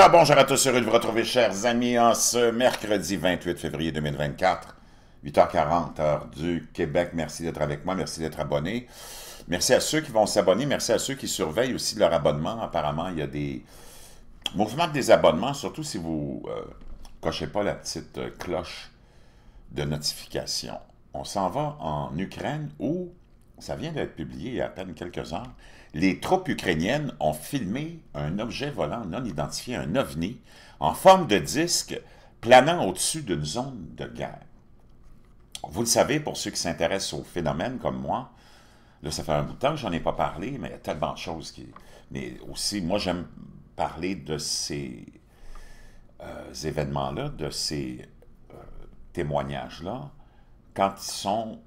Ah, bonjour à tous, heureux de vous retrouver, chers amis, en ce mercredi 28 février 2024, 8h40, heure du Québec. Merci d'être avec moi, merci d'être abonné. Merci à ceux qui vont s'abonner, merci à ceux qui surveillent aussi leur abonnement. Apparemment, il y a des mouvements de désabonnement, surtout si vous ne euh, cochez pas la petite euh, cloche de notification. On s'en va en Ukraine où ça vient d'être publié il y a à peine quelques heures, les troupes ukrainiennes ont filmé un objet volant non identifié, un ovni, en forme de disque planant au-dessus d'une zone de guerre. Vous le savez, pour ceux qui s'intéressent au phénomène comme moi, là, ça fait un bout de temps que j'en ai pas parlé, mais il y a tellement de choses qui... Mais aussi, moi, j'aime parler de ces euh, événements-là, de ces euh, témoignages-là, quand ils sont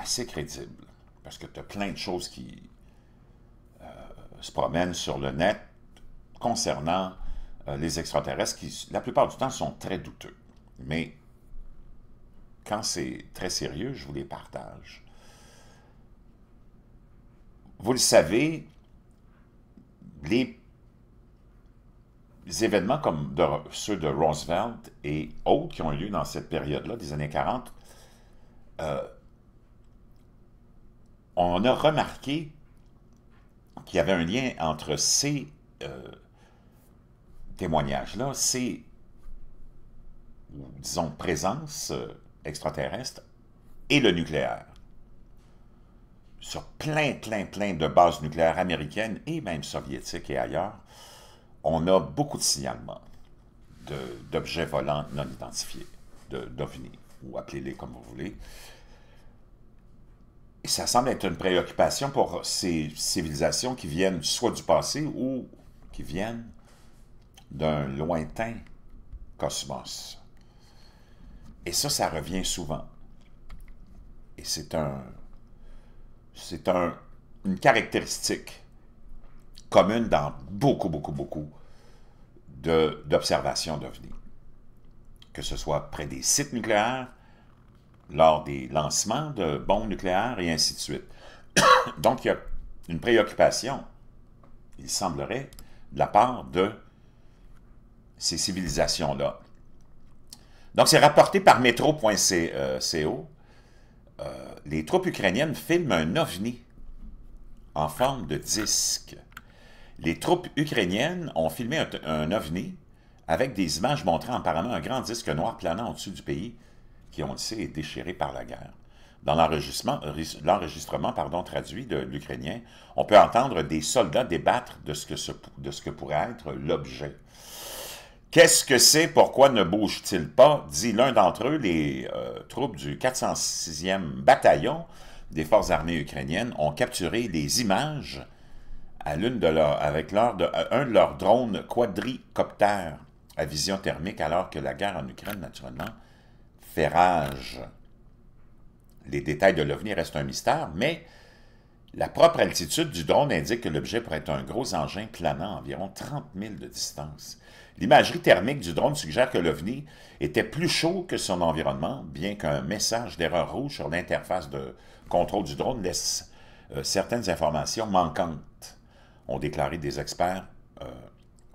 assez crédible. Parce que tu as plein de choses qui euh, se promènent sur le net concernant euh, les extraterrestres qui, la plupart du temps, sont très douteux. Mais quand c'est très sérieux, je vous les partage. Vous le savez, les événements comme ceux de Roosevelt et autres qui ont eu lieu dans cette période-là, des années 40, on a remarqué qu'il y avait un lien entre ces euh, témoignages-là, ces, disons, présences euh, extraterrestres et le nucléaire. Sur plein, plein, plein de bases nucléaires américaines et même soviétiques et ailleurs, on a beaucoup de signalements d'objets volants non identifiés, d'ovnis, ou appelez-les comme vous voulez. Et ça semble être une préoccupation pour ces civilisations qui viennent soit du passé ou qui viennent d'un lointain cosmos. Et ça, ça revient souvent. Et c'est un. C'est un, une caractéristique commune dans beaucoup, beaucoup, beaucoup d'observations d'OVNI. Que ce soit près des sites nucléaires, lors des lancements de bombes nucléaires et ainsi de suite. Donc, il y a une préoccupation, il semblerait, de la part de ces civilisations-là. Donc, c'est rapporté par metro.co. Euh, les troupes ukrainiennes filment un ovni en forme de disque. Les troupes ukrainiennes ont filmé un ovni avec des images montrant apparemment un grand disque noir planant au-dessus du pays qui, on le sait, est déchiré par la guerre. Dans l'enregistrement pardon, traduit de l'ukrainien, on peut entendre des soldats débattre de ce que, de ce que pourrait être l'objet. Qu'est-ce que c'est? Pourquoi ne bouge-t-il pas? dit l'un d'entre eux, les euh, troupes du 406e bataillon des forces armées ukrainiennes ont capturé des images à avec un de leurs drones quadricoptères à vision thermique, alors que la guerre en Ukraine, naturellement, fait Les détails de l'OVNI restent un mystère, mais la propre altitude du drone indique que l'objet pourrait être un gros engin planant à environ 30 000 de distance. L'imagerie thermique du drone suggère que l'OVNI était plus chaud que son environnement, bien qu'un message d'erreur rouge sur l'interface de contrôle du drone laisse euh, certaines informations manquantes, ont déclaré des experts euh,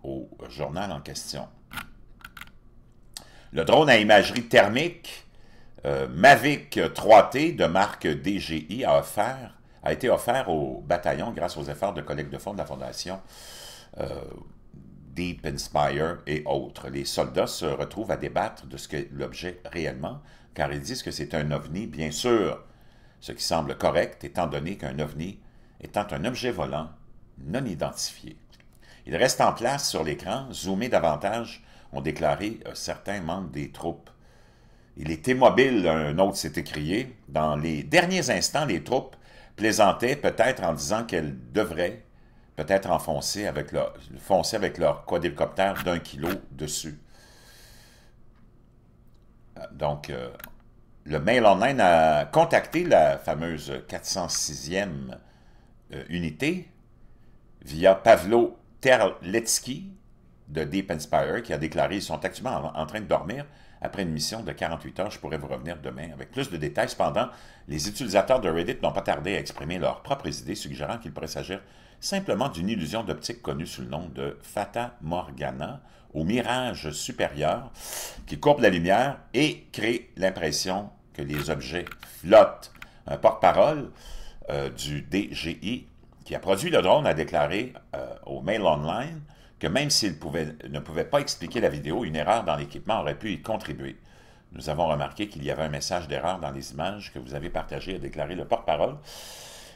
au journal en question. Le drone à imagerie thermique euh, Mavic 3T de marque DGI a, été offert au bataillon grâce aux efforts de collecte de fonds de la Fondation euh, Deep Inspire et autres. Les soldats se retrouvent à débattre de ce que l'objet réellement, car ils disent que c'est un ovni, bien sûr, ce qui semble correct étant donné qu'un ovni étant un objet volant non identifié. Il reste en place sur l'écran, zoomé davantage ont déclaré euh, certains membres des troupes. Il était mobile, un autre s'est écrié. Dans les derniers instants, les troupes plaisantaient peut-être en disant qu'elles devraient peut-être enfoncer avec leur, foncer avec leur quadricoptère d'un kilo dessus. Euh, donc, euh, le Mail Online a contacté la fameuse 406e unité via Pavlo Terletsky, de Deep Inspire qui a déclaré ils sont actuellement en, train de dormir. Après une mission de 48 heures, je pourrais vous revenir demain avec plus de détails. Cependant, les utilisateurs de Reddit n'ont pas tardé à exprimer leurs propres idées, suggérant qu'il pourrait s'agir simplement d'une illusion d'optique connue sous le nom de Fata Morgana, au mirage supérieur, qui courbe la lumière et crée l'impression que les objets flottent. Un porte-parole euh, du DGI qui a produit le drone a déclaré euh, au Mail Online que même s'il ne pouvait pas expliquer la vidéo, une erreur dans l'équipement aurait pu y contribuer. Nous avons remarqué qu'il y avait un message d'erreur dans les images que vous avez partagées, a déclaré le porte-parole.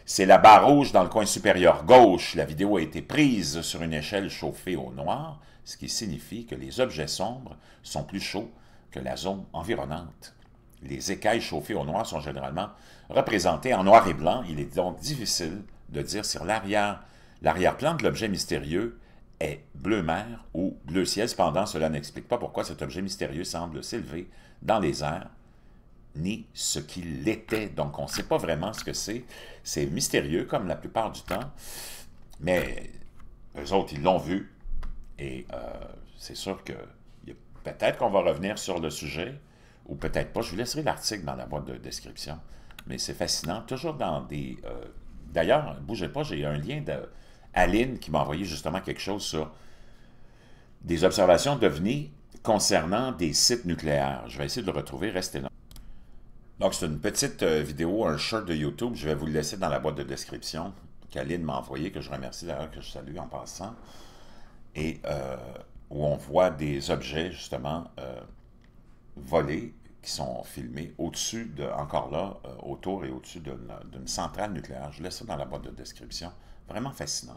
C'est la barre rouge dans le coin supérieur gauche. La vidéo a été prise sur une échelle chauffée au noir, ce qui signifie que les objets sombres sont plus chauds que la zone environnante. Les écailles chauffées au noir sont généralement représentées en noir et blanc. Il est donc difficile de dire sur l'arrière-plan de l'objet mystérieux est bleu mer ou bleu ciel. Cependant, cela n'explique pas pourquoi cet objet mystérieux semble s'élever dans les airs, ni ce qu'il était. Donc, on ne sait pas vraiment ce que c'est. C'est mystérieux, comme la plupart du temps. Mais eux autres, ils l'ont vu. Et euh, c'est sûr que peut-être qu'on va revenir sur le sujet, ou peut-être pas. Je vous laisserai l'article dans la boîte de description. Mais c'est fascinant. Toujours dans des... D'ailleurs, D'ailleurs, bougez pas, j'ai un lien de Aline qui m'a envoyé justement quelque chose sur des observations devenues concernant des sites nucléaires. Je vais essayer de le retrouver, restez là. Donc c'est une petite euh, vidéo, un short de YouTube, je vais vous le laisser dans la boîte de description qu'Aline m'a envoyé, que je remercie d'ailleurs, que je salue en passant, et euh, où on voit des objets justement euh, volés qui sont filmés au-dessus de, encore là, autour et au-dessus d'une centrale nucléaire. Je laisse ça dans la boîte de description. Vraiment fascinant.